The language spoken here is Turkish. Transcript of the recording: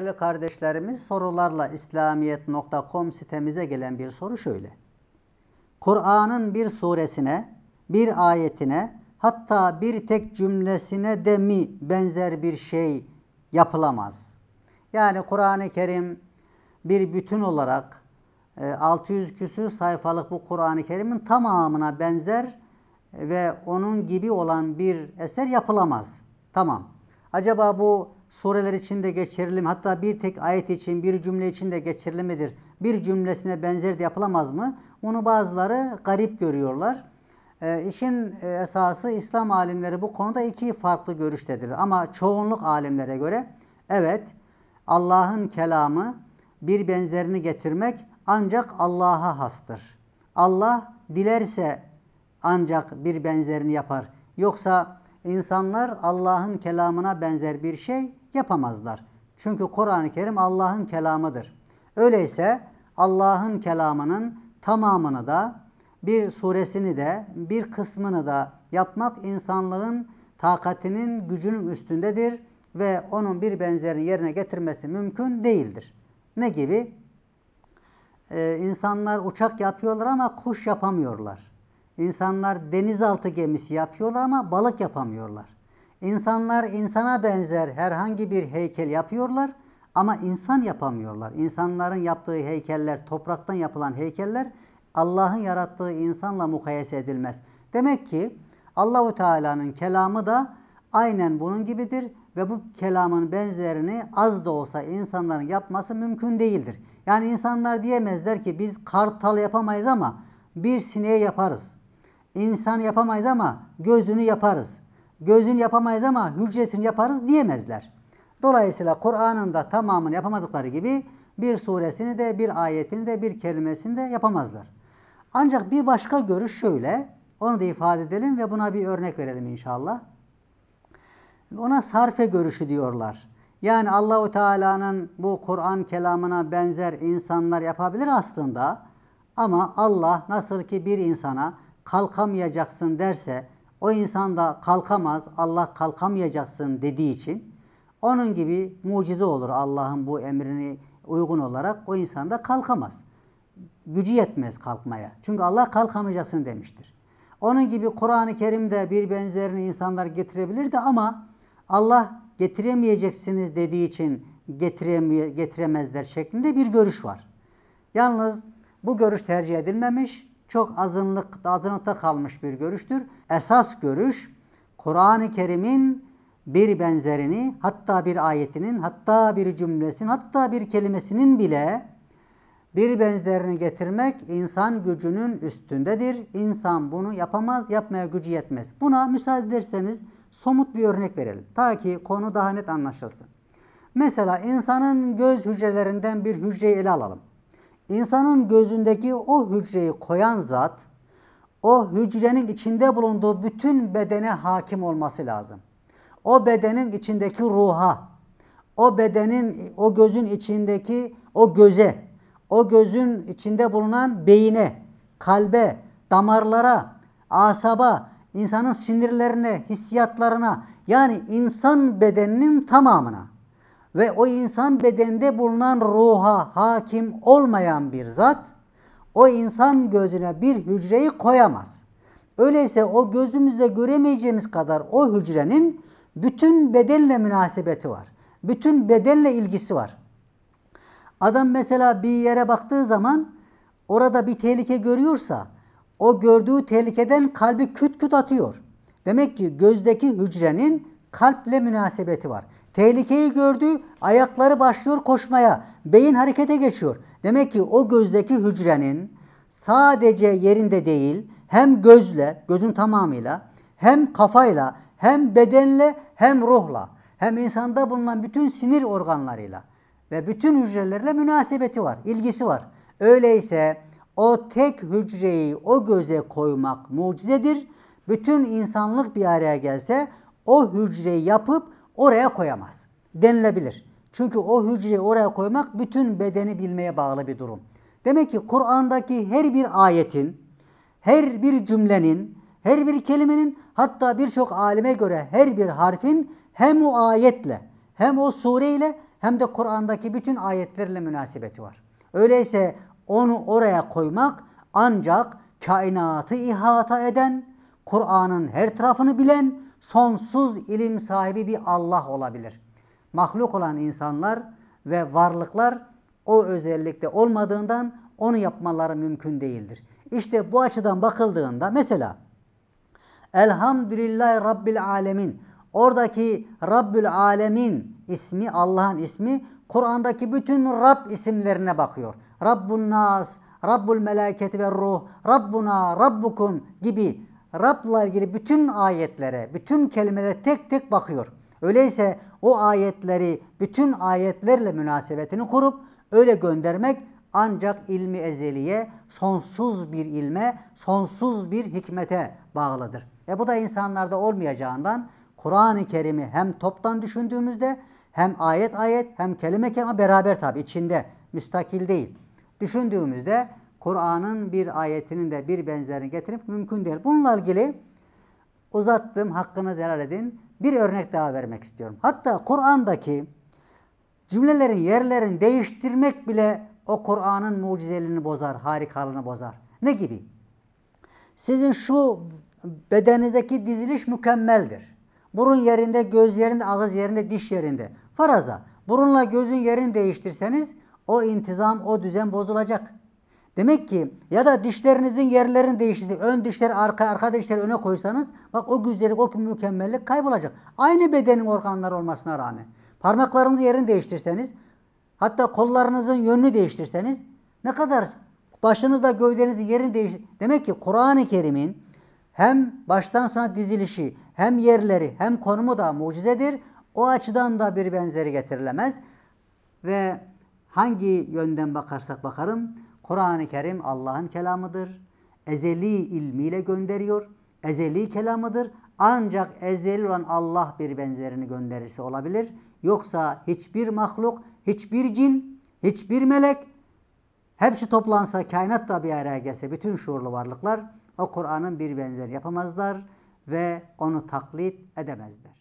Değerli kardeşlerimiz sorularla İslamiyet.com sitemize gelen bir soru şöyle. Kur'an'ın bir suresine, bir ayetine hatta bir tek cümlesine de mi benzer bir şey yapılamaz? Yani Kur'an-ı Kerim bir bütün olarak 600 e, küsür sayfalık bu Kur'an-ı Kerim'in tamamına benzer e, ve onun gibi olan bir eser yapılamaz. Tamam. Acaba bu sureler için de geçerli mi? Hatta bir tek ayet için, bir cümle için de geçerli midir? Bir cümlesine benzer de yapılamaz mı? Bunu bazıları garip görüyorlar. Ee, e, işin esası İslam alimleri bu konuda iki farklı görüştedir. Ama çoğunluk alimlere göre evet Allah'ın kelamı bir benzerini getirmek ancak Allah'a hastır. Allah dilerse ancak bir benzerini yapar. Yoksa insanlar Allah'ın kelamına benzer bir şey yapamazlar. Çünkü Kur'an-ı Kerim Allah'ın kelamıdır. Öyleyse Allah'ın kelamının tamamını da bir suresini de bir kısmını da yapmak insanlığın takatinin gücünün üstündedir ve onun bir benzerini yerine getirmesi mümkün değildir. Ne gibi? Ee, insanlar uçak yapıyorlar ama kuş yapamıyorlar. İnsanlar denizaltı gemisi yapıyorlar ama balık yapamıyorlar. İnsanlar insana benzer herhangi bir heykel yapıyorlar ama insan yapamıyorlar. İnsanların yaptığı heykeller, topraktan yapılan heykeller Allah'ın yarattığı insanla mukayese edilmez. Demek ki Allahu Teala'nın kelamı da aynen bunun gibidir ve bu kelamın benzerini az da olsa insanların yapması mümkün değildir. Yani insanlar diyemezler ki biz kartal yapamayız ama bir sineği yaparız. İnsan yapamayız ama gözünü yaparız gözünü yapamayız ama hücresini yaparız diyemezler. Dolayısıyla Kur'an'ın da tamamını yapamadıkları gibi bir suresini de, bir ayetini de, bir kelimesini de yapamazlar. Ancak bir başka görüş şöyle, onu da ifade edelim ve buna bir örnek verelim inşallah. Ona sarfe görüşü diyorlar. Yani Allahu Teala'nın bu Kur'an kelamına benzer insanlar yapabilir aslında. Ama Allah nasıl ki bir insana kalkamayacaksın derse o insan da kalkamaz, Allah kalkamayacaksın dediği için onun gibi mucize olur Allah'ın bu emrini uygun olarak o insan da kalkamaz. Gücü yetmez kalkmaya. Çünkü Allah kalkamayacaksın demiştir. Onun gibi Kur'an-ı Kerim'de bir benzerini insanlar getirebilirdi ama Allah getiremeyeceksiniz dediği için getiremezler şeklinde bir görüş var. Yalnız bu görüş tercih edilmemiş çok azınlık, azınlıkta kalmış bir görüştür. Esas görüş Kur'an-ı Kerim'in bir benzerini, hatta bir ayetinin, hatta bir cümlesinin, hatta bir kelimesinin bile bir benzerini getirmek insan gücünün üstündedir. İnsan bunu yapamaz, yapmaya gücü yetmez. Buna müsaade ederseniz somut bir örnek verelim. Ta ki konu daha net anlaşılsın. Mesela insanın göz hücrelerinden bir hücreyi ele alalım. İnsanın gözündeki o hücreyi koyan zat, o hücrenin içinde bulunduğu bütün bedene hakim olması lazım. O bedenin içindeki ruha, o bedenin, o gözün içindeki o göze, o gözün içinde bulunan beyine, kalbe, damarlara, asaba, insanın sinirlerine, hissiyatlarına yani insan bedeninin tamamına ve o insan bedende bulunan ruha hakim olmayan bir zat o insan gözüne bir hücreyi koyamaz. Öyleyse o gözümüzde göremeyeceğimiz kadar o hücrenin bütün bedenle münasebeti var. Bütün bedenle ilgisi var. Adam mesela bir yere baktığı zaman orada bir tehlike görüyorsa o gördüğü tehlikeden kalbi küt küt atıyor. Demek ki gözdeki hücrenin kalple münasebeti var. Tehlikeyi gördü, ayakları başlıyor koşmaya. Beyin harekete geçiyor. Demek ki o gözdeki hücrenin sadece yerinde değil, hem gözle, gözün tamamıyla, hem kafayla, hem bedenle, hem ruhla, hem insanda bulunan bütün sinir organlarıyla ve bütün hücrelerle münasebeti var, ilgisi var. Öyleyse o tek hücreyi o göze koymak mucizedir. Bütün insanlık bir araya gelse o hücreyi yapıp oraya koyamaz denilebilir. Çünkü o hücreyi oraya koymak bütün bedeni bilmeye bağlı bir durum. Demek ki Kur'an'daki her bir ayetin, her bir cümlenin, her bir kelimenin hatta birçok alime göre her bir harfin hem o ayetle hem o sureyle hem de Kur'an'daki bütün ayetlerle münasebeti var. Öyleyse onu oraya koymak ancak kainatı ihata eden, Kur'an'ın her tarafını bilen, sonsuz ilim sahibi bir Allah olabilir. Mahluk olan insanlar ve varlıklar o özellikte olmadığından onu yapmaları mümkün değildir. İşte bu açıdan bakıldığında mesela Elhamdülillahi Rabbil Alemin oradaki Rabbül Alemin ismi Allah'ın ismi Kur'an'daki bütün Rab isimlerine bakıyor. Rabbun Nas, Rabbul Meleketi ve Ruh, Rabbuna, Rabbukum gibi Rab'la ilgili bütün ayetlere, bütün kelimelere tek tek bakıyor. Öyleyse o ayetleri bütün ayetlerle münasebetini kurup öyle göndermek ancak ilmi ezeliye, sonsuz bir ilme, sonsuz bir hikmete bağlıdır. E bu da insanlarda olmayacağından Kur'an-ı Kerim'i hem toptan düşündüğümüzde hem ayet ayet hem kelime kelime beraber tabi içinde müstakil değil. Düşündüğümüzde Kur'an'ın bir ayetinin de bir benzerini getirip mümkün değil. Bununla ilgili uzattığım hakkınız helal edin. Bir örnek daha vermek istiyorum. Hatta Kur'an'daki cümlelerin yerlerini değiştirmek bile o Kur'an'ın mucizeliğini bozar, harikalığını bozar. Ne gibi? Sizin şu bedeninizdeki diziliş mükemmeldir. Burun yerinde, göz yerinde, ağız yerinde, diş yerinde. Faraza burunla gözün yerini değiştirseniz o intizam, o düzen bozulacak. Demek ki ya da dişlerinizin yerlerini değiştirse, ön dişleri arka, arka dişleri öne koysanız bak o güzellik, o mükemmellik kaybolacak. Aynı bedenin organları olmasına rağmen. Parmaklarınızın yerini değiştirseniz, hatta kollarınızın yönünü değiştirseniz ne kadar başınızda gövdenizin yerini değiştir. Demek ki Kur'an-ı Kerim'in hem baştan sona dizilişi, hem yerleri, hem konumu da mucizedir. O açıdan da bir benzeri getirilemez. Ve hangi yönden bakarsak bakalım Kur'an-ı Kerim Allah'ın kelamıdır. Ezeli ilmiyle gönderiyor. Ezeli kelamıdır. Ancak ezeli olan Allah bir benzerini gönderirse olabilir. Yoksa hiçbir mahluk, hiçbir cin, hiçbir melek hepsi toplansa, kainat da bir araya gelse bütün şuurlu varlıklar o Kur'an'ın bir benzeri yapamazlar ve onu taklit edemezler.